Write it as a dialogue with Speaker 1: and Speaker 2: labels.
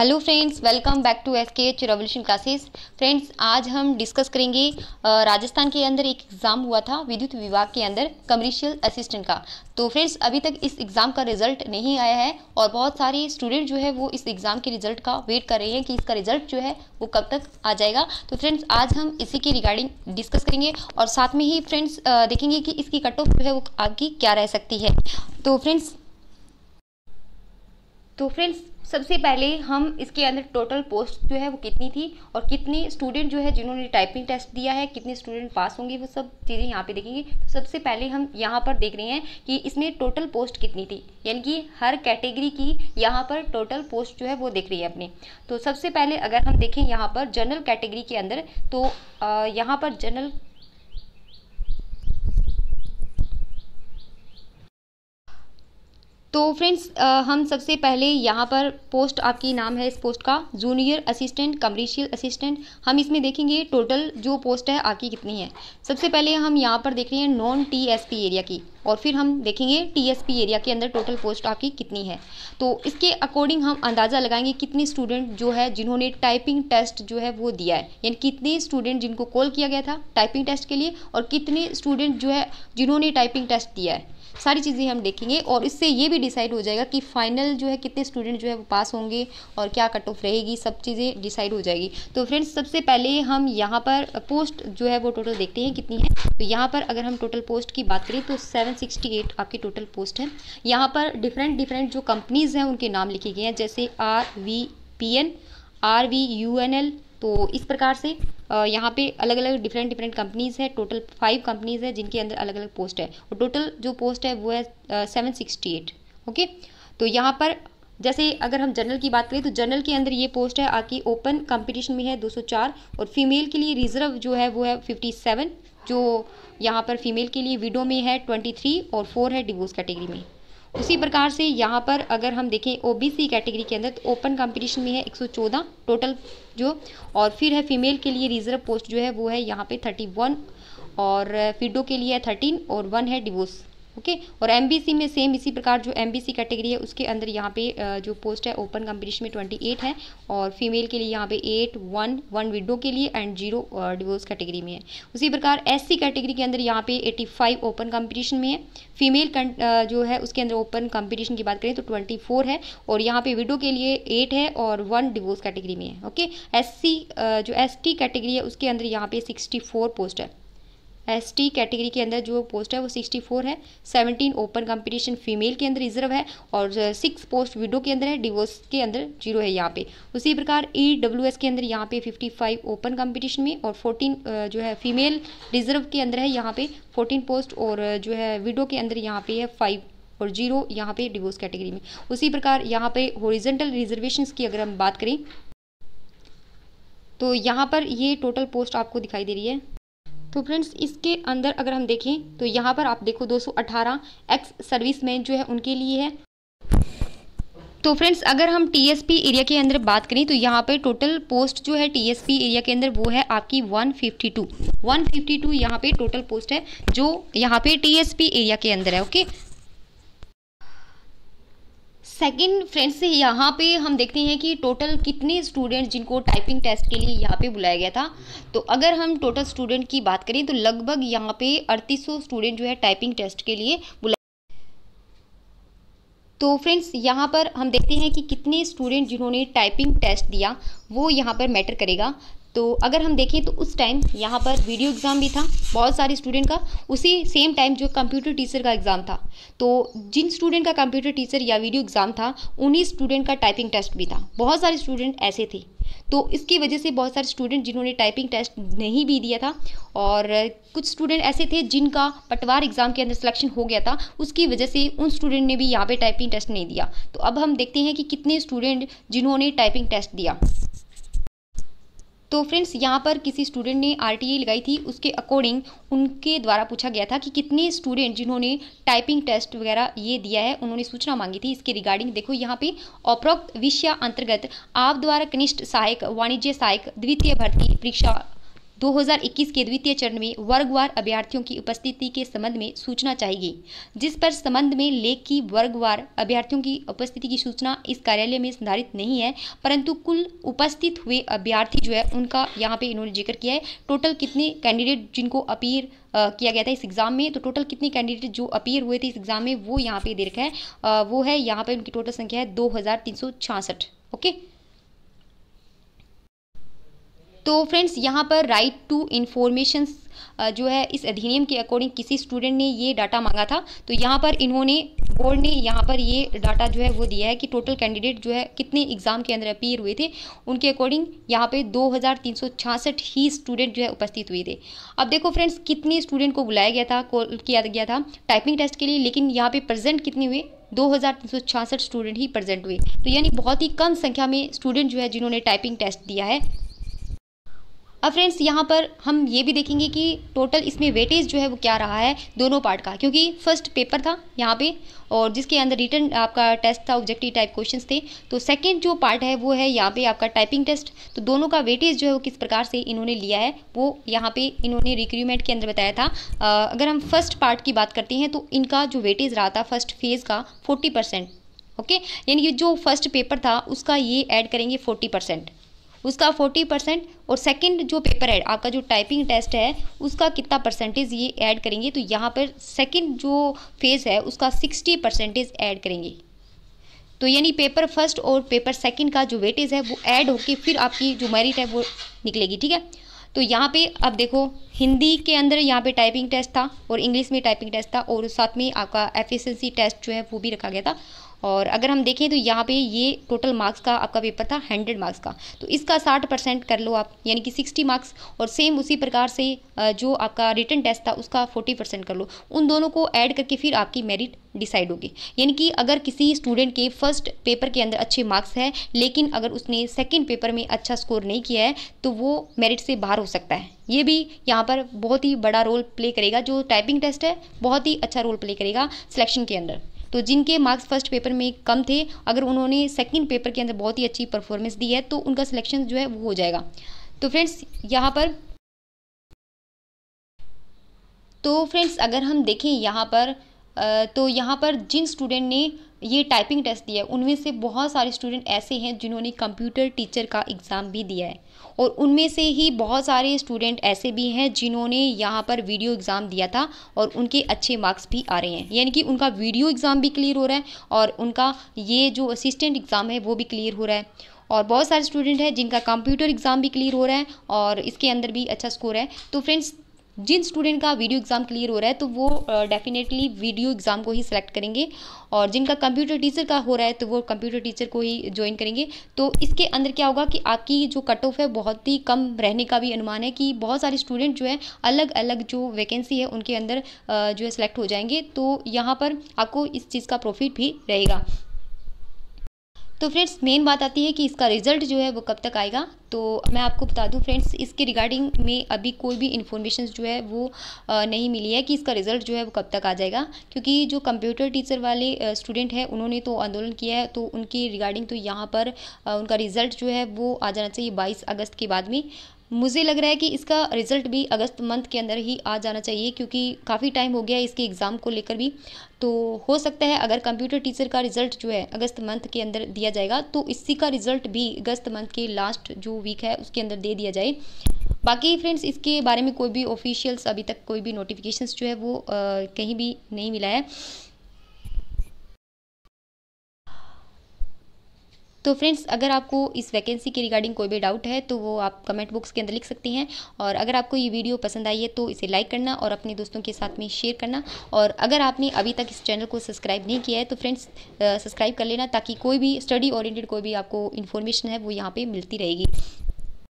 Speaker 1: hello friends welcome back to S K H revolution classes friends आज हम discuss करेंगे राजस्थान के अंदर एक एग्ज़ाम हुआ था विद्युत विभाग के अंदर कमर्शियल असिस्टेंट का तो फ्रेंड्स अभी तक इस एग्ज़ाम का रिजल्ट नहीं आया है और बहुत सारे स्टूडेंट जो है वो इस एग्ज़ाम के रिजल्ट का वेट कर रहे हैं कि इसका रिजल्ट जो है वो कब तक आ जाएगा तो फ्रेंड्स आज हम इसी के रिगार्डिंग डिस्कस करेंगे और साथ में ही फ्रेंड्स देखेंगे कि इसकी कट ऑफ जो है वो आगे क्या रह सकती है तो फ्रेंड्स तो फ्रेंड्स सबसे पहले हम इसके अंदर टोटल पोस्ट जो है वो कितनी थी और कितने स्टूडेंट जो है जिन्होंने टाइपिंग टेस्ट दिया है कितने स्टूडेंट पास होंगे वो सब चीज़ें यहाँ पे देखेंगे तो सबसे पहले हम यहाँ पर देख रहे हैं कि इसमें टोटल पोस्ट कितनी थी यानी कि हर कैटेगरी की यहाँ पर टोटल पोस्ट जो है वो देख रही है अपने तो सबसे पहले अगर हम देखें यहाँ पर जनरल कैटेगरी के अंदर तो यहाँ पर जनरल तो फ्रेंड्स हम सबसे पहले यहाँ पर पोस्ट आपकी नाम है इस पोस्ट का जूनियर असिस्टेंट कमर्शियल असिस्टेंट हम इसमें देखेंगे टोटल जो पोस्ट है आपकी कितनी है सबसे पहले हम यहाँ पर देख रहे हैं नॉन टीएसपी एरिया की और फिर हम देखेंगे टीएसपी एरिया के अंदर टोटल पोस्ट आपकी कितनी है तो इसके अकॉर्डिंग हम अंदाज़ा लगाएंगे कितने स्टूडेंट जो है जिन्होंने टाइपिंग टेस्ट जो है वो दिया है यानी कितने स्टूडेंट जिनको कॉल किया गया था टाइपिंग टेस्ट के लिए और कितने स्टूडेंट जो है जिन्होंने टाइपिंग टेस्ट दिया है सारी चीज़ें हम देखेंगे और इससे ये भी डिसाइड हो जाएगा कि फाइनल जो है कितने स्टूडेंट जो है वो पास होंगे और क्या कट ऑफ रहेगी सब चीज़ें डिसाइड हो जाएगी तो फ्रेंड्स सबसे पहले हम यहाँ पर पोस्ट जो है वो टोटल देखते हैं कितनी है तो यहाँ पर अगर हम टोटल पोस्ट की बात करें तो सेवन आपकी टोटल पोस्ट है यहाँ पर डिफरेंट डिफरेंट जो कंपनीज़ हैं उनके नाम लिखे गए हैं जैसे R V P N R V U N L तो इस प्रकार से यहाँ पे अलग अलग डिफरेंट डिफरेंट कंपनीज़ है टोटल फाइव कंपनीज़ है जिनके अंदर अलग अलग पोस्ट है और टोटल जो पोस्ट है वो है सेवन सिक्सटी एट ओके तो यहाँ पर जैसे अगर हम जनरल की बात करें तो जनरल के अंदर ये पोस्ट है आपके ओपन कंपटीशन में है 204 और फीमेल के लिए रिजर्व जो है वो है 57 जो यहाँ पर फीमेल के लिए विडो में है 23 और फोर है डिवोर्स कैटेगरी में उसी प्रकार से यहाँ पर अगर हम देखें ओबीसी कैटेगरी के अंदर तो ओपन कंपटीशन में है 114 टोटल जो और फिर है फीमेल के लिए रिजर्व पोस्ट जो है वो है यहाँ पे 31 और फिडो के लिए है 13 और वन है डिवोर्स ओके और एम में सेम इसी प्रकार जो एम कैटेगरी है उसके अंदर यहाँ पे जो पोस्ट है ओपन कंपटीशन में ट्वेंटी है और फीमेल के लिए यहाँ पे एट वन वन विडो के लिए एंड जीरो डिवोर्स कैटेगरी में है उसी प्रकार एस कैटेगरी के अंदर यहाँ पे 85 ओपन कंपटीशन में है फीमेल जो है उसके अंदर ओपन कंपटीशन की बात करें तो 24 है और यहाँ पे विडो के लिए 8 है और वन डिवोर्स कैटेगरी में है ओके एस जो एस कैटेगरी है उसके अंदर यहाँ पे सिक्सटी पोस्ट है एस टी कैटेगरी के अंदर जो पोस्ट है वो सिक्सटी फोर है सेवनटीन ओपन कंपटीशन फीमेल के अंदर रिजर्व है और सिक्स पोस्ट विडो के अंदर है डिवोर्स के अंदर जीरो है यहाँ पे उसी प्रकार ई डब्ल्यू एस के अंदर यहाँ पे फिफ्टी फाइव ओपन कंपटीशन में और फोर्टीन uh, जो है फीमेल रिजर्व के अंदर है यहाँ पे फोर्टीन पोस्ट और uh, जो है विडो के अंदर यहाँ पे है फाइव और जीरो यहाँ पे डिवोर्स कैटेगरी में उसी प्रकार यहाँ पे होरिजेंटल रिजर्वेशन की अगर हम बात करें तो यहाँ पर ये टोटल पोस्ट आपको दिखाई दे रही है तो फ्रेंड्स इसके अंदर अगर हम देखें तो यहाँ पर आप देखो 218 एक्स सर्विस मैन जो है उनके लिए है तो फ्रेंड्स अगर हम टीएसपी एरिया के अंदर बात करें तो यहाँ पे टोटल पोस्ट जो है टीएसपी एरिया के अंदर वो है आपकी 152 152 यहाँ पे टोटल पोस्ट है जो यहाँ पे टीएसपी एरिया के अंदर है ओके सेकंड फ्रेंड्स यहाँ पे हम देखते हैं कि टोटल कितने स्टूडेंट जिनको टाइपिंग टेस्ट के लिए यहाँ पे बुलाया गया था तो अगर हम टोटल स्टूडेंट की बात करें तो लगभग यहाँ पे अड़तीस स्टूडेंट जो है टाइपिंग टेस्ट के लिए बुलाया तो फ्रेंड्स यहाँ पर हम देखते हैं कि कितने स्टूडेंट जिन्होंने टाइपिंग टेस्ट दिया वो यहाँ पर मैटर करेगा तो अगर हम देखें तो उस टाइम यहाँ पर वीडियो एग्ज़ाम भी था बहुत सारे स्टूडेंट का उसी सेम टाइम जो कंप्यूटर टीचर का एग्ज़ाम था तो जिन स्टूडेंट का कंप्यूटर टीचर या वीडियो एग्ज़ाम था उन्हीं स्टूडेंट का टाइपिंग टेस्ट भी था बहुत सारे स्टूडेंट ऐसे थे तो इसकी वजह से बहुत सारे स्टूडेंट जिन्होंने टाइपिंग टेस्ट नहीं भी दिया था और कुछ स्टूडेंट ऐसे थे जिनका पटवार एग्ज़ाम के अंदर सिलेक्शन हो गया था उसकी वजह से उन स्टूडेंट ने भी यहाँ पर टाइपिंग टेस्ट नहीं दिया तो अब हम देखते हैं कि कितने स्टूडेंट जिन्होंने टाइपिंग टेस्ट दिया तो फ्रेंड्स यहाँ पर किसी स्टूडेंट ने आर लगाई थी उसके अकॉर्डिंग उनके द्वारा पूछा गया था कि कितने स्टूडेंट जिन्होंने टाइपिंग टेस्ट वगैरह ये दिया है उन्होंने सूचना मांगी थी इसके रिगार्डिंग देखो यहाँ पे उपरोक्त विषय अंतर्गत आप द्वारा कनिष्ठ सहायक वाणिज्य सहायक द्वितीय भर्ती परीक्षा 2021 के द्वितीय चरण में वर्गवार अभ्यर्थियों की उपस्थिति के संबंध में सूचना चाहिए जिस पर संबंध में लेख की वर्गवार अभ्यर्थियों की उपस्थिति की सूचना इस कार्यालय में संधारित नहीं है परंतु कुल उपस्थित हुए अभ्यर्थी जो है उनका यहाँ पे इन्होंने जिक्र किया है टोटल कितने कैंडिडेट जिनको अपीयर किया गया था इस एग्ज़ाम में तो टोटल कितने कैंडिडेट जो अपीयर हुए थे इस एग्ज़ाम में वो यहाँ पे दे रखा है वो है यहाँ पे उनकी टोटल संख्या है दो ओके तो फ्रेंड्स यहाँ पर राइट टू इन्फॉर्मेशन जो है इस अधिनियम के अकॉर्डिंग किसी स्टूडेंट ने ये डाटा मांगा था तो यहाँ पर इन्होंने बोर्ड ने यहाँ पर ये डाटा जो है वो दिया है कि टोटल कैंडिडेट जो है कितने एग्ज़ाम के अंदर अपीयर हुए थे उनके अकॉर्डिंग यहाँ पे 2366 ही स्टूडेंट जो है उपस्थित हुए थे अब देखो फ्रेंड्स कितने स्टूडेंट को बुलाया गया था कॉल किया गया था टाइपिंग टेस्ट के लिए लेकिन यहाँ पर प्रेजेंट कितने हुए 2366 स्टूडेंट ही प्रेजेंट हुए तो यानी बहुत ही कम संख्या में स्टूडेंट जो है जिन्होंने टाइपिंग टेस्ट दिया है अब फ्रेंड्स यहाँ पर हम ये भी देखेंगे कि टोटल इसमें वेटेज जो है वो क्या रहा है दोनों पार्ट का क्योंकि फर्स्ट पेपर था यहाँ पे और जिसके अंदर रिटर्न आपका टेस्ट था ऑब्जेक्टिव टाइप क्वेश्चंस थे तो सेकंड जो पार्ट है वो है यहाँ पे आपका टाइपिंग टेस्ट तो दोनों का वेटेज जो है वो किस प्रकार से इन्होंने लिया है वो यहाँ पर इन्होंने रिक्रूमेंट के अंदर बताया था आ, अगर हम फर्स्ट पार्ट की बात करते हैं तो इनका जो वेटेज रहा था फर्स्ट फेज़ का फोर्टी ओके यानी कि जो फर्स्ट पेपर था उसका ये ऐड करेंगे फोर्टी परसेंट उसका फोर्टी परसेंट और सेकेंड जो पेपर है आपका जो टाइपिंग टेस्ट है उसका कितना परसेंटेज ये ऐड करेंगे तो यहाँ पर सेकेंड जो फेज़ है उसका सिक्सटी परसेंटेज ऐड करेंगे तो यानी पेपर फर्स्ट और पेपर सेकंड का जो वेटेज है वो ऐड होके फिर आपकी जो मेरिट है वो निकलेगी ठीक है तो यहाँ पे अब देखो हिंदी के अंदर यहाँ पे टाइपिंग टेस्ट था और इंग्लिश में टाइपिंग टेस्ट था और साथ में आपका एफिशिएंसी टेस्ट जो है वो भी रखा गया था और अगर हम देखें तो यहाँ पे ये टोटल मार्क्स का आपका पेपर था हंड्रेड मार्क्स का तो इसका साठ परसेंट कर लो आप यानी कि सिक्सटी मार्क्स और सेम उसी प्रकार से जो आपका रिटर्न टेस्ट था उसका फोर्टी परसेंट कर लो उन दोनों को ऐड करके फिर आपकी मेरिट डिसाइड होगी यानी कि अगर किसी स्टूडेंट के फर्स्ट पेपर के अंदर अच्छे मार्क्स है लेकिन अगर उसने सेकेंड पेपर में अच्छा स्कोर नहीं किया है तो वो मेरिट से बाहर हो सकता है ये भी यहाँ पर बहुत ही बड़ा रोल प्ले करेगा जो टाइपिंग टेस्ट है बहुत ही अच्छा रोल प्ले करेगा सिलेक्शन के अंदर तो जिनके मार्क्स फर्स्ट पेपर में कम थे अगर उन्होंने सेकंड पेपर के अंदर बहुत ही अच्छी परफॉर्मेंस दी है तो उनका सिलेक्शन जो है वो हो जाएगा तो फ्रेंड्स यहाँ पर तो फ्रेंड्स अगर हम देखें यहाँ पर तो यहाँ पर जिन स्टूडेंट ने ये टाइपिंग टेस्ट दिया है उनमें से बहुत सारे स्टूडेंट ऐसे हैं जिन्होंने कंप्यूटर टीचर का एग्ज़ाम भी दिया है और उनमें से ही बहुत सारे स्टूडेंट ऐसे भी हैं जिन्होंने यहाँ पर वीडियो एग्ज़ाम दिया था और उनके अच्छे मार्क्स भी आ रहे हैं यानी कि उनका वीडियो एग्ज़ाम भी क्लियर हो रहा है और उनका ये जो असिस्टेंट एग्ज़ाम है वो भी क्लियर हो रहा है और बहुत सारे स्टूडेंट हैं जिनका कंप्यूटर एग्ज़ाम भी क्लियर हो रहा है और इसके अंदर भी अच्छा स्कोर है तो फ्रेंड्स जिन स्टूडेंट का वीडियो एग्ज़ाम क्लियर हो रहा है तो वो डेफिनेटली वीडियो एग्ज़ाम को ही सिलेक्ट करेंगे और जिनका कंप्यूटर टीचर का हो रहा है तो वो कंप्यूटर टीचर को ही ज्वाइन करेंगे तो इसके अंदर क्या होगा कि आपकी जो कट ऑफ है बहुत ही कम रहने का भी अनुमान है कि बहुत सारे स्टूडेंट जो है अलग अलग जो वैकेंसी है उनके अंदर जो है सेलेक्ट हो जाएंगे तो यहाँ पर आपको इस चीज़ का प्रॉफिट भी रहेगा तो फ्रेंड्स मेन बात आती है कि इसका रिज़ल्ट जो है वो कब तक आएगा तो मैं आपको बता दूं फ्रेंड्स इसके रिगार्डिंग में अभी कोई भी इन्फॉर्मेशन जो है वो नहीं मिली है कि इसका रिज़ल्ट जो है वो कब तक आ जाएगा क्योंकि जो कंप्यूटर टीचर वाले स्टूडेंट हैं उन्होंने तो आंदोलन किया है तो उनकी रिगार्डिंग तो यहाँ पर उनका रिज़ल्ट जो है वो आ जाना चाहिए बाईस अगस्त के बाद में मुझे लग रहा है कि इसका रिज़ल्ट भी अगस्त मंथ के अंदर ही आ जाना चाहिए क्योंकि काफ़ी टाइम हो गया है इसके एग्ज़ाम को लेकर भी तो हो सकता है अगर कंप्यूटर टीचर का रिज़ल्ट जो है अगस्त मंथ के अंदर दिया जाएगा तो इसी का रिज़ल्ट भी अगस्त मंथ के लास्ट जो वीक है उसके अंदर दे दिया जाए बाकी फ्रेंड्स इसके बारे में कोई भी ऑफिशियल्स अभी तक कोई भी नोटिफिकेशंस जो है वो आ, कहीं भी नहीं मिला है तो फ्रेंड्स अगर आपको इस वैकेंसी की रिगार्डिंग कोई भी डाउट है तो वो आप कमेंट बॉक्स के अंदर लिख सकती हैं और अगर आपको ये वीडियो पसंद आई है तो इसे लाइक करना और अपने दोस्तों के साथ में शेयर करना और अगर आपने अभी तक इस चैनल को सब्सक्राइब नहीं किया है तो फ्रेंड्स सब्सक्राइब कर लेना ताकि कोई भी स्टडी ओरिएंटेड कोई भी आपको इन्फॉर्मेशन है वो यहाँ पर मिलती रहेगी